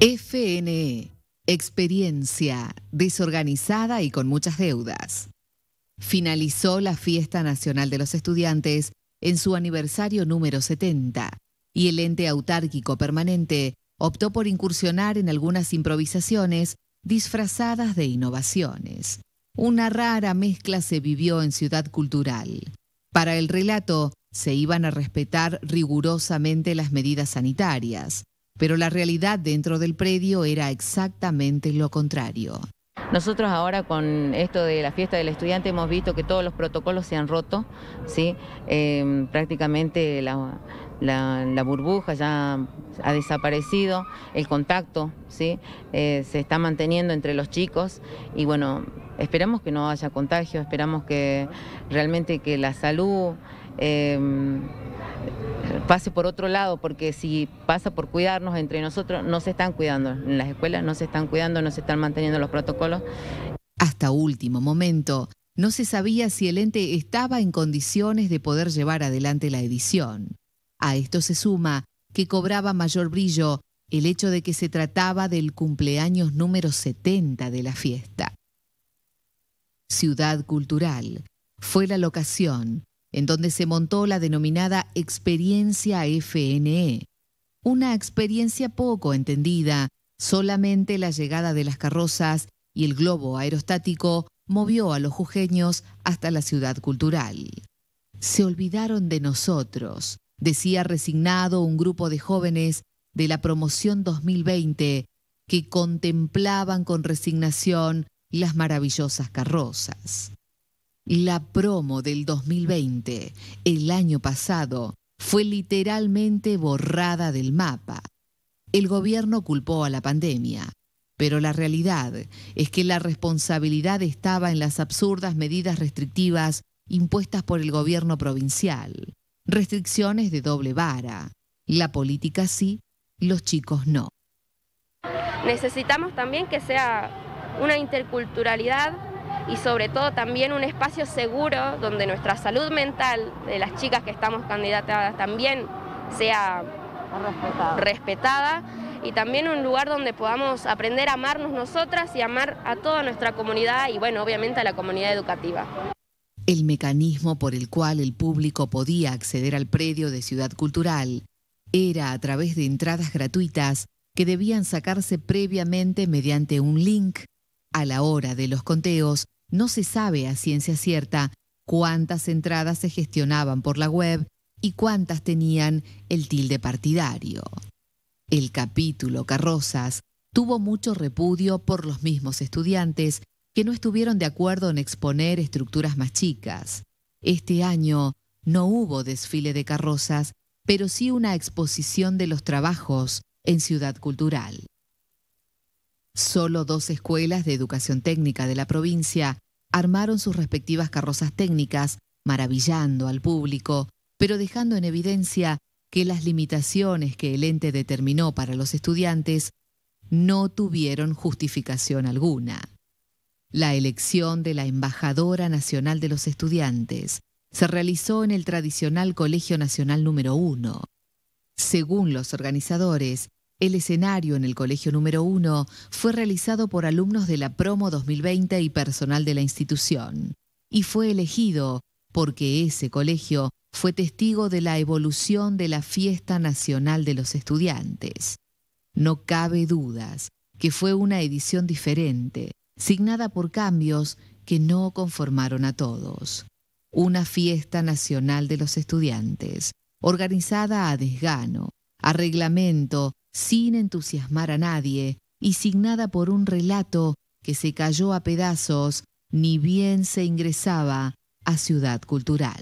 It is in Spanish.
FNE, experiencia desorganizada y con muchas deudas. Finalizó la Fiesta Nacional de los Estudiantes en su aniversario número 70 y el ente autárquico permanente optó por incursionar en algunas improvisaciones disfrazadas de innovaciones. Una rara mezcla se vivió en Ciudad Cultural. Para el relato, se iban a respetar rigurosamente las medidas sanitarias pero la realidad dentro del predio era exactamente lo contrario. Nosotros ahora con esto de la fiesta del estudiante hemos visto que todos los protocolos se han roto, ¿sí? Em, prácticamente la, burbuja ya ha desaparecido, el contacto ¿sí? Eh, se está manteniendo entre los chicos y bueno, esperamos que no haya contagio, esperamos que realmente que la salud... Em, pase por otro lado, porque si pasa por cuidarnos entre nosotros, no se están cuidando en las escuelas, no se están cuidando, no se están manteniendo los protocolos. Hasta último momento, no se sabía si el ente estaba en condiciones de poder llevar adelante la edición. A esto se suma que cobraba mayor brillo el hecho de que se trataba del cumpleaños número 70 de la fiesta. Ciudad Cultural fue la locación en donde se montó la denominada experiencia FNE, una experiencia poco entendida, solamente la llegada de las carrozas y el globo aerostático movió a los jujeños hasta la ciudad cultural. Se olvidaron de nosotros, decía resignado un grupo de jóvenes de la promoción 2020 que contemplaban con resignación las maravillosas carrozas. La promo del 2020, el año pasado, fue literalmente borrada del mapa. El gobierno culpó a la pandemia, pero la realidad es que la responsabilidad estaba en las absurdas medidas restrictivas impuestas por el gobierno provincial. Restricciones de doble vara. La política sí, los chicos no. Necesitamos también que sea una interculturalidad y sobre todo también un espacio seguro donde nuestra salud mental de las chicas que estamos candidatadas también sea respetada. respetada y también un lugar donde podamos aprender a amarnos nosotras y amar a toda nuestra comunidad y bueno, obviamente a la comunidad educativa. El mecanismo por el cual el público podía acceder al predio de Ciudad Cultural era a través de entradas gratuitas que debían sacarse previamente mediante un link. A la hora de los conteos, no se sabe a ciencia cierta cuántas entradas se gestionaban por la web y cuántas tenían el tilde partidario. El capítulo Carrozas tuvo mucho repudio por los mismos estudiantes que no estuvieron de acuerdo en exponer estructuras más chicas. Este año no hubo desfile de carrozas, pero sí una exposición de los trabajos en Ciudad Cultural. Solo dos escuelas de educación técnica de la provincia armaron sus respectivas carrozas técnicas, maravillando al público, pero dejando en evidencia que las limitaciones que el ente determinó para los estudiantes no tuvieron justificación alguna. La elección de la Embajadora Nacional de los Estudiantes se realizó en el tradicional Colegio Nacional número 1. Según los organizadores, el escenario en el Colegio Número uno fue realizado por alumnos de la Promo 2020 y personal de la institución, y fue elegido porque ese colegio fue testigo de la evolución de la Fiesta Nacional de los Estudiantes. No cabe dudas que fue una edición diferente, signada por cambios que no conformaron a todos. Una Fiesta Nacional de los Estudiantes, organizada a desgano, a reglamento sin entusiasmar a nadie y signada por un relato que se cayó a pedazos ni bien se ingresaba a Ciudad Cultural.